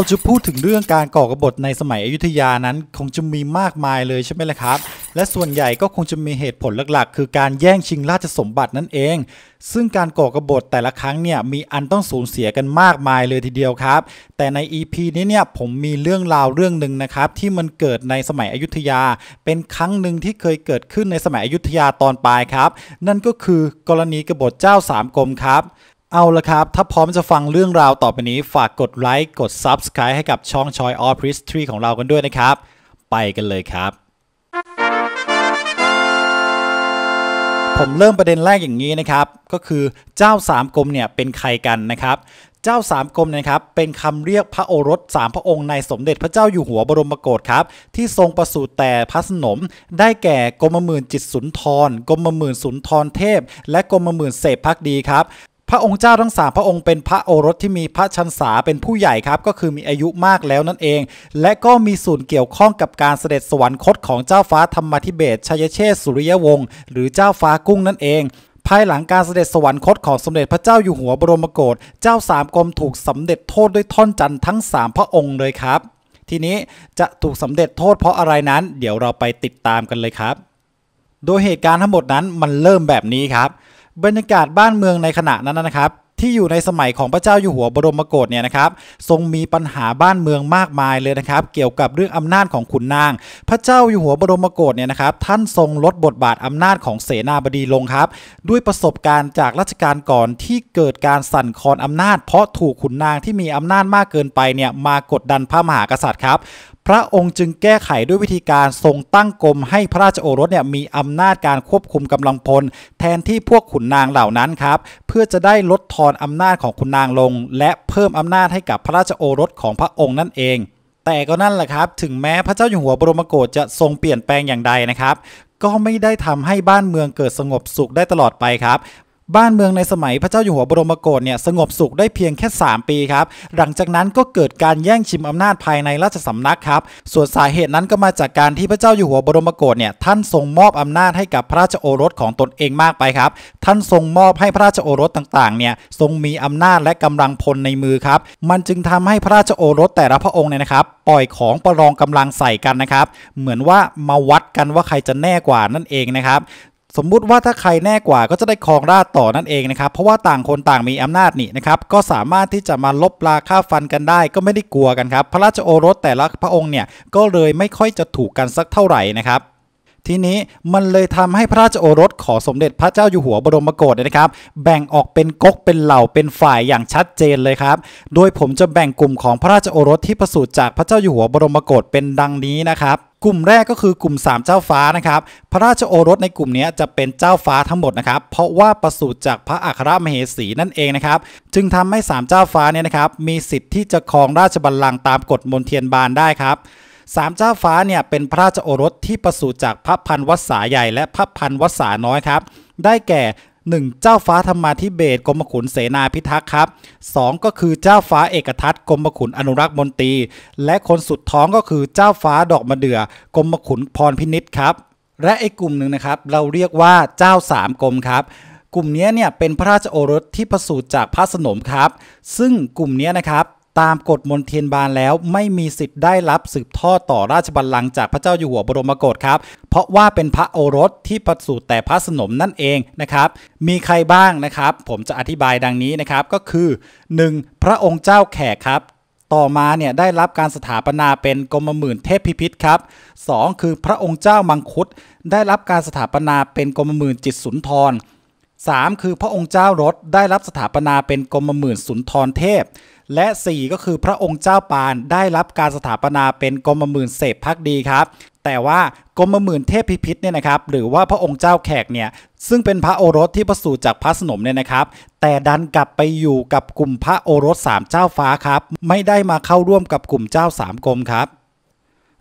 เราจะพูดถึงเรื่องการก่อกบฏในสมัยอยุธยานั้นคงจะมีมากมายเลยใช่ไหมล่ะครับ และส่วนใหญ่ก็คงจะมีเหตุผลหลักๆ คือการแย่งชิงราชสมบัตินั่นเอง ซึ่งการก่อกบฏแต่ละครั้งเนี่ยมีอันต้องสูญเสียกันมากมายเลยทีเดียวครับ แต่ใน EP นี้เนี่ยผมมีเรื่องราวเรื่องหนึ่งนะครับ ที่มันเกิดในสมัยอยุธยา เป็นครั้งหนึ่งที่เคยเกิดขึ้นในสมัยอยุธยาตอนปลายครับ นั่นก็คือ กรณีกบฏเจ้าสามกรมครับเอาละครับ ถ้าพร้อมจะฟังเรื่องราวต่อไปนี้ ฝากกดไลค์ กด Subscribe ให้กับช่อง Choi All p r i s t r y ของเรากันด้วยนะครับ ไปกันเลยครับ ผมเริ่มประเด็นแรกอย่างนี้นะครับ ก็คือเจ้าสามกรมเนี่ยเป็นใครกันนะครับ เจ้าสามกรมนะครับ เป็นคำเรียกพระโอรสสามพระองค์ในสมเด็จพระเจ้าอยู่หัวบรมโกศครับ ที่ทรงประสูติแต่พระสนม ได้แก่กรมหมื่นจิตสุนทร กรมหมื่นสุนทรเทพ และกรมหมื่นเสพพักดีครับพระองค์เจ้าทั้งสามพระองค์เป็นพระโอรสที่มีพระชันษาเป็นผู้ใหญ่ครับก็คือมีอายุมากแล้วนั่นเอง และก็มีส่วนเกี่ยวข้องกับการเสด็จสวรรคตของเจ้าฟ้าธรรมธิเบศชัยเชษสุริยวงศ์หรือเจ้าฟ้ากุ้งนั่นเอง ภายหลังการเสด็จสวรรคตของสมเด็จพระเจ้าอยู่หัวบรมโกศเจ้าสามกรมถูกสำเร็จโทษด้วยท่อนจันทร์ทั้ง 3 พระองค์เลยครับ ทีนี้จะถูกสำเร็จโทษเพราะอะไรนั้น เดี๋ยวเราไปติดตามกันเลยครับ โดยเหตุการณ์ทั้งหมดนั้นมันเริ่มแบบนี้ครับบรรยากาศบ้านเมืองในขณะนั้นนะครับที่อยู่ในสมัยของพระเจ้าอยู่หัวบรมโกศเนี่ยนะครับ ทรงมีปัญหาบ้านเมืองมากมายเลยนะครับ เกี่ยวกับเรื่องอำนาจของขุนนาง พระเจ้าอยู่หัวบรมโกศเนี่ยนะครับ ท่านทรงลดบทบาทอำนาจของเสนาบดีลงครับ ด้วยประสบการณ์จากราชการก่อนที่เกิดการสั่นคลอนอำนาจเพราะถูกขุนนางที่มีอำนาจมากเกินไปเนี่ยมากดดันพระมหากษัตริย์ครับ พระองค์จึงแก้ไขด้วยวิธีการทรงตั้งกรมให้พระราชโอรสเนี่ยมีอำนาจการควบคุมกำลังพล แทนที่พวกขุนนางเหล่านั้นครับเพื่อจะได้ลดทอนอำนาจของคุณนางลง และเพิ่มอำนาจให้กับพระราชโอรสของพระองค์นั่นเอง แต่ก็นั่นแหละครับ ถึงแม้พระเจ้าอยู่หัวบรมโกศจะทรงเปลี่ยนแปลงอย่างใดนะครับ ก็ไม่ได้ทำให้บ้านเมืองเกิดสงบสุขได้ตลอดไปครับบ้านเมืองในสมัยพระเจ้าอยู่หัวบรมโกศเนี่ยสงบสุขได้เพียงแค่ 3 ปีครับ หลังจากนั้นก็เกิดการแย่งชิมอำนาจภายในราชสำนักครับ ส่วนสาเหตุนั้นก็มาจากการที่พระเจ้าอยู่หัวบรมโกศเนี่ยท่านทรงมอบอำนาจให้กับพระราชโอรสของตนเองมากไปครับ ท่านทรงมอบให้พระราชโอรสต่างๆ เนี่ยทรงมีอำนาจและกำลังพลในมือครับ มันจึงทำให้พระราชโอรสแต่ละพระองค์เนี่ยนะครับ ปล่อยของประลองกำลังใส่กันนะครับ เหมือนว่ามาวัดกันว่าใครจะแน่กว่านั่นเองนะครับสมมุติว่าถ้าใครแน่กว่าก็จะได้ครองราชต่อนั่นเองนะครับ เพราะว่าต่างคนต่างมีอำนาจนี่นะครับ ก็สามารถที่จะมาลบราค่าฟันกันได้ก็ไม่ได้กลัวกันครับพระราชโอรสแต่ละพระองค์เนี่ยก็เลยไม่ค่อยจะถูกกันสักเท่าไหร่นะครับทีนี้มันเลยทำให้พระราชโอรสขอสมเด็จพระเจ้าอยู่หัวบรมโกศนะครับ แบ่งออกเป็นก๊กเป็นเหล่าเป็นฝ่ายอย่างชัดเจนเลยครับโดยผมจะแบ่งกลุ่มของพระราชโอรสที่ประสูติจากพระเจ้าอยู่หัวบรมโกศเป็นดังนี้นะครับ กลุ่มแรกก็คือกลุ่ม 3 เจ้าฟ้านะครับ พระราชโอรสในกลุ่มนี้จะเป็นเจ้าฟ้าทั้งหมดนะครับเพราะว่าประสูติจากพระอัครมเหสีนั่นเองนะครับจึงทำให้3เจ้าฟ้าเนี่ยนะครับมีสิทธิ์ที่จะครองราชบัลลังก์ตามกฎมนเทียนบานได้ครับสามเจ้าฟ้าเนี่ยเป็นพระราชโอรสที่ประสูติจากพระพันวสาใหญ่และพระพันวสาน้อยครับ ได้แก่หนึ่งเจ้าฟ้าธรรมาธิเบศกรมขุนเสนาพิทักษ์ครับสองก็คือเจ้าฟ้าเอกทัตกรมขุนอนุรักษ์มนตรี และคนสุดท้องก็คือเจ้าฟ้าดอกมะเดื่อกรมขุนพรพินิษครับ และไอ้กลุ่มหนึ่งนะครับเราเรียกว่าเจ้าสามกรมครับ กลุ่มนี้เนี่ยเป็นพระราชโอรสที่ประสูติจากพระสนมครับ ซึ่งกลุ่มนี้นะครับตามกฎมนเทียนบานแล้วไม่มีสิทธิ์ได้รับสืบทอดต่อราชบัลลังก์จากพระเจ้าอยู่หัวบรมโกศครับเพราะว่าเป็นพระโอรสที่ประสูติแต่พระสนมนั่นเองนะครับมีใครบ้างนะครับ ผมจะอธิบายดังนี้นะครับก็คือ 1. พระองค์เจ้าแขกครับ ต่อมาเนี่ยได้รับการสถาปนาเป็นกรมหมื่นเทพพิพิธครับ 2. คือพระองค์เจ้ามังคุด ได้รับการสถาปนาเป็นกรมหมื่นจิตสุนทร 3. คือพระองค์เจ้ารถได้รับสถาปนาเป็นกรมหมื่นสุนทรเทพและ4ก็คือพระองค์เจ้าปานได้รับการสถาปนาเป็นกรมหมื่นเสพพักดีครับ แต่ว่ากรมหมื่นเทพพิพิธเนี่ยนะครับ หรือว่าพระองค์เจ้าแขกเนี่ยซึ่งเป็นพระโอรสที่ประสูติจากพระสนมเนี่ยนะครับ แต่ดันกลับไปอยู่กับกลุ่มพระโอรส 3 เจ้าฟ้าครับ ไม่ได้มาเข้าร่วมกับกลุ่มเจ้า3กรมครับ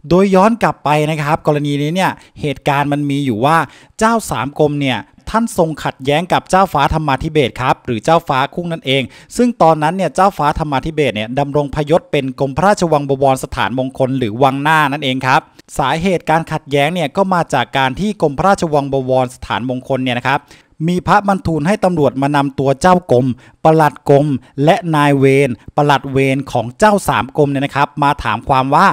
โดยย้อนกลับไปนะครับกรณีนี้เนี่ยเหตุการณ์มันมีอยู่ว่าเจ้าสามกรมเนี่ยท่านทรงขัดแย้งกับเจ้าฟ้าธรรมธิเบศครับหรือเจ้าฟ้าคุ้งนั่นเอง ซึ่งตอนนั้นเนี่ยเจ้าฟ้าธรรมธิเบศเนี่ยดำรงพยศเป็นกรมพระราชวังบวรสถานมงคลหรือวังหน้านั่นเองครับสาเหตุการขัดแย้งเนี่ยก็มาจากการที่กรมพระราชวังบวรสถานมงคลเนี่ยนะครับมีพระบรรทูลให้ตำรวจมานำตัวเจ้ากรมปลัดกรมและนายเวรปลัดเวรของเจ้าสามกรมเนี่ยนะครับมาถามความว่า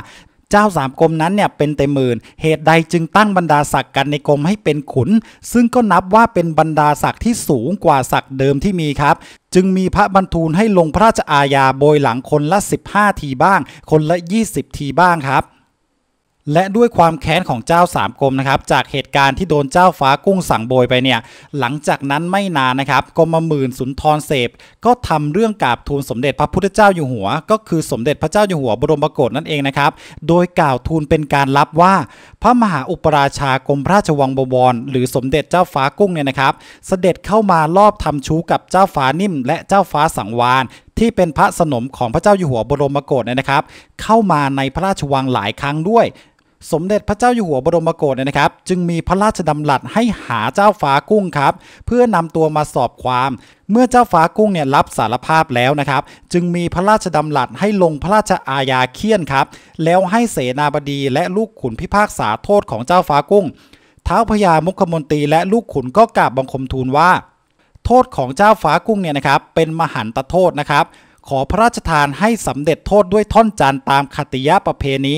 เจ้าสามกรมนั้นเนี่ยเป็นเต็มหมื่น เหตุใดจึงตั้งบรรดาศักดิ์กันในกรมให้เป็นขุน ซึ่งก็นับว่าเป็นบรรดาศักดิ์ที่สูงกว่าศักดิ์เดิมที่มีครับ จึงมีพระบรรทูลให้ลงพระราชอาญาโบยหลังคนละ 15 ทีบ้าง คนละ 20 ทีบ้างครับและด้วยความแค้นของเจ้าสามกรมนะครับจากเหตุการณ์ที่โดนเจ้าฟ้ากุ้งสั่งโบยไปเนี่ยหลังจากนั้นไม่นานนะครับกรมหมื่นสุนทรเสพก็ทำเรื่องกราบทูลสมเด็จพระพุทธเจ้าอยู่หัว ก็คือสมเด็จพระเจ้าอยู่หัวบรมโกศนั่นเองนะครับ โดยกล่าวทูลเป็นการรับว่า พระมหาอุปราชากรมพระราชวังบวรหรือสมเด็จเจ้าฟ้ากุ้งเนี่ยนะครับ เสด็จเข้ามารอบทำชู้กับเจ้าฟ้านิ่มและเจ้าฟ้าสังวานที่เป็นพระสนมของพระเจ้าอยู่หัวบรมโกศเนี่ยนะครับ เข้ามาในพระราชวังหลายครั้งด้วยสมเด็จพระเจ้าอยู่หัวบรมโกศเนี่ยนะครับ จึงมีพระราชดำรัสให้หาเจ้าฟ้ากุ้งครับเพื่อนำตัวมาสอบความ เมื่อเจ้าฟ้ากุ้งเนี่ยรับสารภาพแล้วนะครับ จึงมีพระราชดำรัสให้ลงพระราชอาญาเคี่ยนครับแล้วให้เสนาบดีและลูกขุนพิพากษาโทษของเจ้าฟ้ากุ้ง ท้าวพญามุขมนตรี และลูกขุนก็กราบบังคมทูลว่า โทษของเจ้าฟ้ากุ้งเนี่ยนะครับเป็นมหันตโทษนะครับขอพระราชทานให้สำเร็จโทษด้วยท่อนจานตามคติยะประเพณี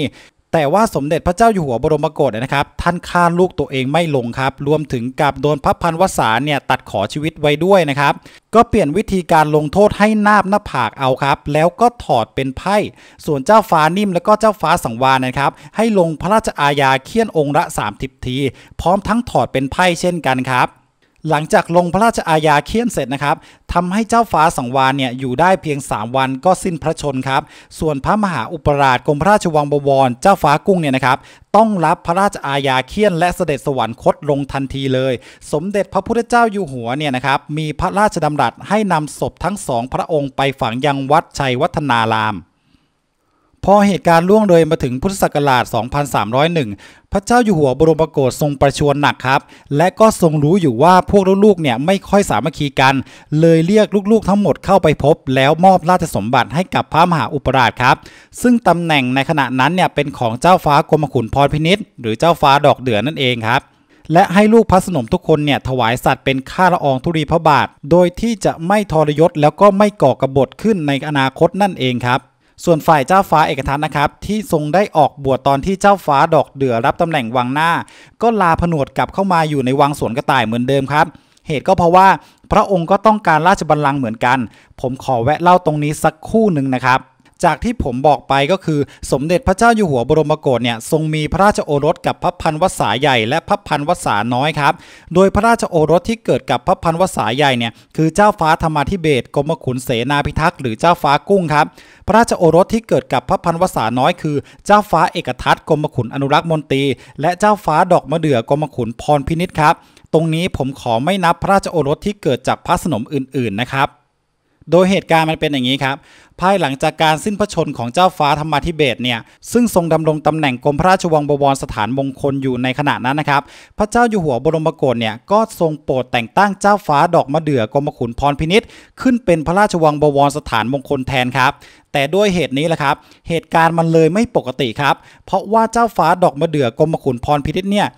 แต่ว่าสมเด็จพระเจ้าอยู่หัวบรมโกศนะครับ ท่านฆ่าลูกตัวเองไม่ลงครับ รวมถึงกับโดนพระพันวสาเนี่ยตัดขอชีวิตไว้ด้วยนะครับ ก็เปลี่ยนวิธีการลงโทษให้นาบหน้าผากเอาครับ แล้วก็ถอดเป็นไพ่ ส่วนเจ้าฟ้านิ่มแล้วก็เจ้าฟ้าสังวานนะครับ ให้ลงพระราชอาญาเคี่ยนองค์ละ3พที พร้อมทั้งถอดเป็นไพ่เช่นกันครับหลังจากลงพระราชอาญาเคี่ยนเสร็จนะครับทำให้เจ้าฟ้าสังวานเนี่ยอยู่ได้เพียง 3 วันก็สิ้นพระชนครับส่วนพระมหาอุปราชกรมพระราชวังบวรเจ้าฟ้ากุ้งเนี่ยนะครับต้องรับพระราชอาญาเคี่ยนและเสด็จสวรรคตลงทันทีเลย สมเด็จพระพุทธเจ้าอยู่หัวเนี่ยนะครับมีพระราชดำรัสให้นำศพทั้งสองพระองค์ไปฝังยังวัดชัยวัฒนารามพอเหตุการณ์ล่วงเลยมาถึงพุทธศักราช 2301 พระเจ้าอยู่หัวบรมโกศทรงประชวรหนักครับ และก็ทรงรู้อยู่ว่าพวกลูกๆ เนี่ยไม่ค่อยสามัคคีกัน เลยเรียกลูกๆ ทั้งหมดเข้าไปพบแล้วมอบราชสมบัติให้กับพระมหาอุปราชครับ ซึ่งตำแหน่งในขณะนั้นเนี่ยเป็นของเจ้าฟ้ากรมขุนพรพินิษหรือเจ้าฟ้าดอกเดือนนั่นเองครับ และให้ลูกพระสนมทุกคนเนี่ยถวายสัตว์เป็นข้าละอองธุรีพระบาท โดยที่จะไม่ทรยศแล้วก็ไม่ก่อกระบฏขึ้นในอนาคตนั่นเองครับส่วนฝ่ายเจ้าฟ้าเอกทัศน์นะครับ ที่ทรงได้ออกบวชตอนที่เจ้าฟ้าดอกเดือรับตำแหน่งวังหน้า ก็ลาผนวดกลับเข้ามาอยู่ในวังสวนกระต่ายเหมือนเดิมครับ เหตุก็เพราะว่า พระองค์ก็ต้องการราชบัลลังก์เหมือนกัน ผมขอแวะเล่าตรงนี้สักคู่หนึ่งนะครับจากที่ผมบอกไปก็คือสมเด็จพระเจ้าอยู่หัวบรมโกศเนี่ยทรงมีพระราชโอรสกับพระพันวษาใหญ่และพระพันวษาน้อยครับ โดยพระราชโอรสที่เกิดกับพระพันวษาใหญ่เนี่ยคือเจ้าฟ้าธรรมาธิเบศกรมขุนเสนาพิทักษ์หรือเจ้าฟ้ากุ้งครับ พระราชโอรสที่เกิดกับพระพันวษาน้อยคือ เจ้าฟ้าเอกทัศน์กรมขุนอนุรักษ์มนตรี และเจ้าฟ้าดอกมะเดื่อกรมขุนพรพินิษครับ ตรงนี้ผมขอไม่นับพระราชโอรสที่เกิดจากพระสนมอื่นๆนะครับโดยเหตุการณ์มันเป็นอย่างนี้ครับภายหลังจากการสิ้นพระชนของเจ้าฟ้าธรรมาธิเบศเนี่ยซึ่งทรงดำรงตำแหน่งกรมพระราชวังบวรสถานมงคลอยู่ในขณะนั้นนะครับพระเจ้าอยู่หัวบรมโกศเนี่ยก็ทรงโปรดแต่งตั้งเจ้าฟ้าดอกมะเดื่อกรมขุนพรพินิษขึ้นเป็นพระราชวังบวรสถานมงคลแทนครับแต่ด้วยเหตุนี้แหละครับ เหตุการณ์มันเลยไม่ปกติครับ เพราะว่าเจ้าฟ้าดอกมะเดื่อกรมขุนพรพินิษเนี่ย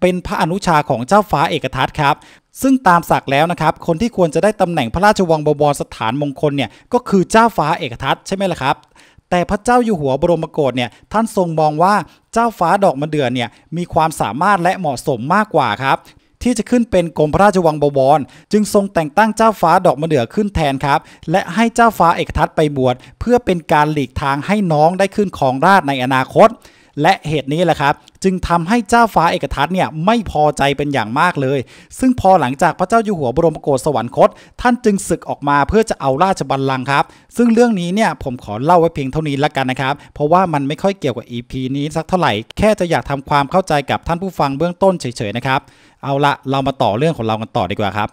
เป็นพระอนุชาของเจ้าฟ้าเอกทัตครับ ซึ่งตามศักดิ์แล้วนะครับ คนที่ควรจะได้ตำแหน่งพระราชวังบวรสถานมงคลเนี่ยก็คือเจ้าฟ้าเอกทัตใช่ไหมล่ะครับ แต่พระเจ้าอยู่หัวบรมโกศเนี่ยท่านทรงมองว่าเจ้าฟ้าดอกมะเดื่อเนี่ยมีความสามารถและเหมาะสมมากกว่าครับ ที่จะขึ้นเป็นกรมพระราชวังบวรจึงทรงแต่งตั้งเจ้าฟ้าดอกมะเดื่อขึ้นแทนครับ และให้เจ้าฟ้าเอกทัตไปบวช เพื่อเป็นการหลีกทางให้น้องได้ขึ้นครองราชในอนาคตและเหตุนี้แหละครับจึงทำให้เจ้าฟ้าเอกทัศน์เนี่ยไม่พอใจเป็นอย่างมากเลย ซึ่งพอหลังจากพระเจ้าอยู่หัวบรมโกศสวรรคต ท่านจึงศึกออกมาเพื่อจะเอาราชบัลลังก์ครับ ซึ่งเรื่องนี้เนี่ยผมขอเล่าไว้เพียงเท่านี้ละกันนะครับ เพราะว่ามันไม่ค่อยเกี่ยวกับ EP นี้สักเท่าไหร่แค่จะอยากทำความเข้าใจกับท่านผู้ฟังเบื้องต้นเฉยๆนะครับ เอาละเรามาต่อเรื่องของเรากันต่อดีกว่าครับ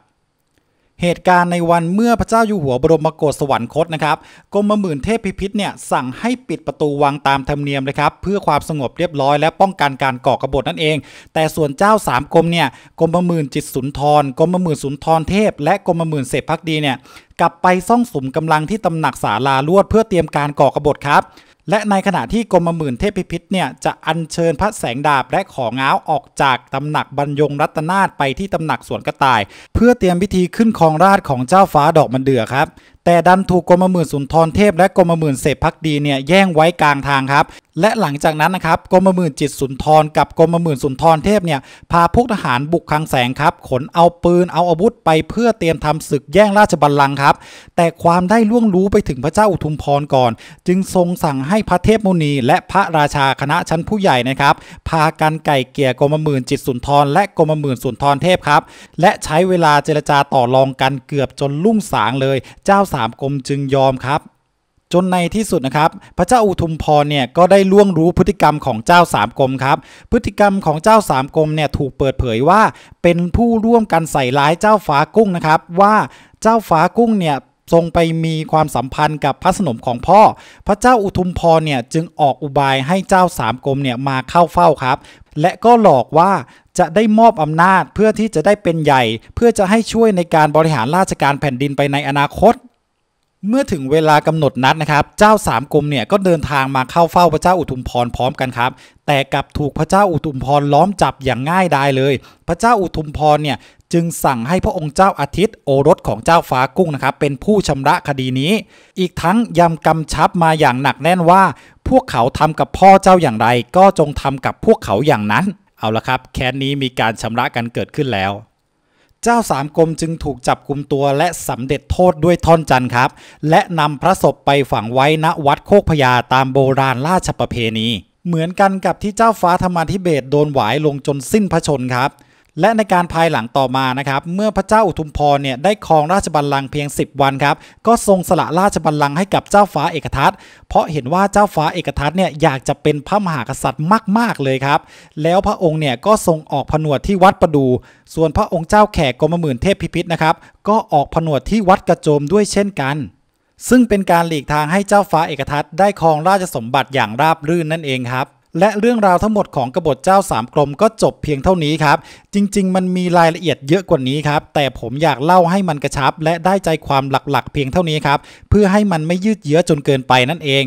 เหตุการณ์ในวันเมื่อพระเจ้าอยู่หัวบรมโกศสวรรคตนะครับกรมหมื่นเทพพิพิธเนี่ยสั่งให้ปิดประตูวังตามธรรมเนียมนะครับเพื่อความสงบเรียบร้อยและป้องกันการก่อกบฏนั่นเองแต่ส่วนเจ้าสามกรมเนี่ยกรมหมื่นจิตสุนทรกรมหมื่นสุนทรเทพและกรมหมื่นเสพพักดีเนี่ยกลับไปซ่องสมกำลังที่ตำหนักสาลาลวดเพื่อเตรียมการก่อกบฏครับและในขณะที่กรมหมื่นเทพพิพิธเนี่ยจะอัญเชิญพระแสงดาบ และของง้าวออกจากตำหนักบรรยงรัตนาฏไปที่ตำหนักสวนกระต่าย เพื่อเตรียมพิธีขึ้นครองราชของเจ้าฟ้าดอกมันเดือครับแต่ดันถูกกรมหมื่นสุนทรเทพและกรมหมื่นเสพพักดีเนี่ยแย่งไว้กลางทางครับและหลังจากนั้นนะครับกรมหมื่นจิตสุนทรกับกรมหมื่นสุนทรเทพเนี่ยพาพวกทหารบุกคลังแสงครับ ขนเอาปืนเอาอาวุธไปเพื่อเตรียมทำศึกแย่งราชบัลลังก์ครับ แต่ความได้ล่วงรู้ไปถึงพระเจ้าอุทุมพรก่อน จึงทรงสั่งให้พระเทพมุนี และพระราชาคณะชั้นผู้ใหญ่นะครับพากันไก่เกี่ยกรมหมื่นจิตสุนทร และกรมหมื่นสุนทรเทพครับและใช้เวลาเจรจาต่อรองกันเกือบจนลุ่งสางเลยเจ้าสามกรมจึงยอมครับ จนในที่สุดนะครับพระเจ้าอุทุมพรเนี่ยก็ได้ล่วงรู้พฤติกรรมของเจ้าสามกรมครับพฤติกรรมของเจ้าสามกรมเนี่ยถูกเปิดเผยว่าเป็นผู้ร่วมกันใส่ร้ายเจ้าฟ้ากุ้งนะครับว่าเจ้าฟ้ากุ้งเนี่ยทรงไปมีความสัมพันธ์กับพระสนมของพ่อ พระเจ้าอุทุมพรเนี่ยจึงออกอุบายให้เจ้าสามกรมเนี่ยมาเข้าเฝ้าครับ และก็หลอกว่าจะได้มอบอำนาจเพื่อที่จะได้เป็นใหญ่ เพื่อจะให้ช่วยในการบริหารราชการแผ่นดินไปในอนาคตเมื่อถึงเวลากำหนดนัดนะครับเจ้าสามกรมเนี่ยก็เดินทางมาเข้าเฝ้าพระเจ้าอุทุมพรพร้อมกันครับ แต่กลับถูกพระเจ้าอุทุมพรล้อมจับอย่างง่ายดายเลย พระเจ้าอุทุมพรเนี่ยจึงสั่งให้พระองค์เจ้าอาทิตย์โอรสของเจ้าฟ้ากุ้งนะครับเป็นผู้ชำระคดีนี้ อีกทั้งยำกำชับมาอย่างหนักแน่นว่า พวกเขาทำกับพ่อเจ้าอย่างไร ก็จงทำกับพวกเขาอย่างนั้น เอาละครับแค้นนี้มีการชำระกันเกิดขึ้นแล้วเจ้าสามกรมจึงถูกจับกลุ่มตัวและสำเร็จโทษด้วยท่อนจันครับ และนำพระศพไปฝังไว้ณวัดโคกพญาตามโบราณราชประเพณี เหมือนกันกับที่เจ้าฟ้าธรรมธิเบศโดนหวายลงจนสิ้นพระชนครับและในการภายหลังต่อมานะครับ เมื่อพระเจ้าอุทุมพรเนี่ยได้ครองราชบัลลังก์เพียง 10 วันครับ ก็ทรงสละราชบัลลังก์ให้กับเจ้าฟ้าเอกทัตเพราะเห็นว่าเจ้าฟ้าเอกทัตเนี่ยอยากจะเป็นพระมหากษัตริย์มากๆ เลยครับ แล้วพระองค์เนี่ยก็ทรงออกผนวดที่วัดประดู ส่วนพระองค์เจ้าแขกกรมหมื่นเทพพิพิธนะครับ ก็ออกผนวดที่วัดกระโจมด้วยเช่นกัน ซึ่งเป็นการหลีกทางให้เจ้าฟ้าเอกทัตได้ครองราชสมบัติอย่างราบรื่นนั่นเองครับและเรื่องราวทั้งหมดของกบฏเจ้าสามกรมก็จบเพียงเท่านี้ครับจริง ๆ มันมีรายละเอียดเยอะกว่านี้ครับแต่ผมอยากเล่าให้มันกระชับ และได้ใจความหลักๆ เพียงเท่านี้ครับเพื่อให้มันไม่ยืดเยื้อจนเกินไปนั่นเอง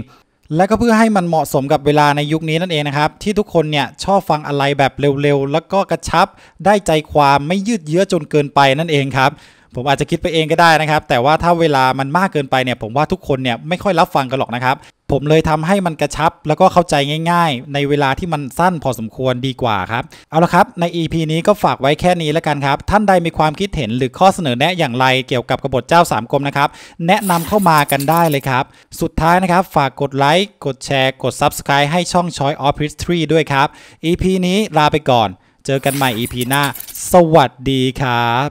และก็เพื่อให้มันเหมาะสมกับเวลาในยุคนี้นั่นเองนะครับ ที่ทุกคนเนี่ยชอบฟังอะไรแบบเร็ว ๆ แล้วก็กระชับ ได้ใจความไม่ยืดเยื้อจนเกินไปนั่นเองครับผมอาจจะคิดไปเองก็ได้นะครับ แต่ว่าถ้าเวลามันมากเกินไปเนี่ย ผมว่าทุกคนเนี่ยไม่ค่อยรับฟังกันหรอกนะครับ ผมเลยทำให้มันกระชับแล้วก็เข้าใจง่าย ๆ ในเวลาที่มันสั้นพอสมควรดีกว่าครับ เอาละครับ ใน EP นี้ก็ฝากไว้แค่นี้แล้วกันครับ ท่านใดมีความคิดเห็นหรือข้อเสนอแนะอย่างไรเกี่ยวกับกบฏเจ้าสามกรมนะครับ แนะนำเข้ามากันได้เลยครับ สุดท้ายนะครับ ฝากกดไลค์ กดแชร์ กด Subscribe ให้ช่อง Choice of History ด้วยครับ EP นี้ลาไปก่อน เจอกันใหม่ EP หน้า สวัสดีครับ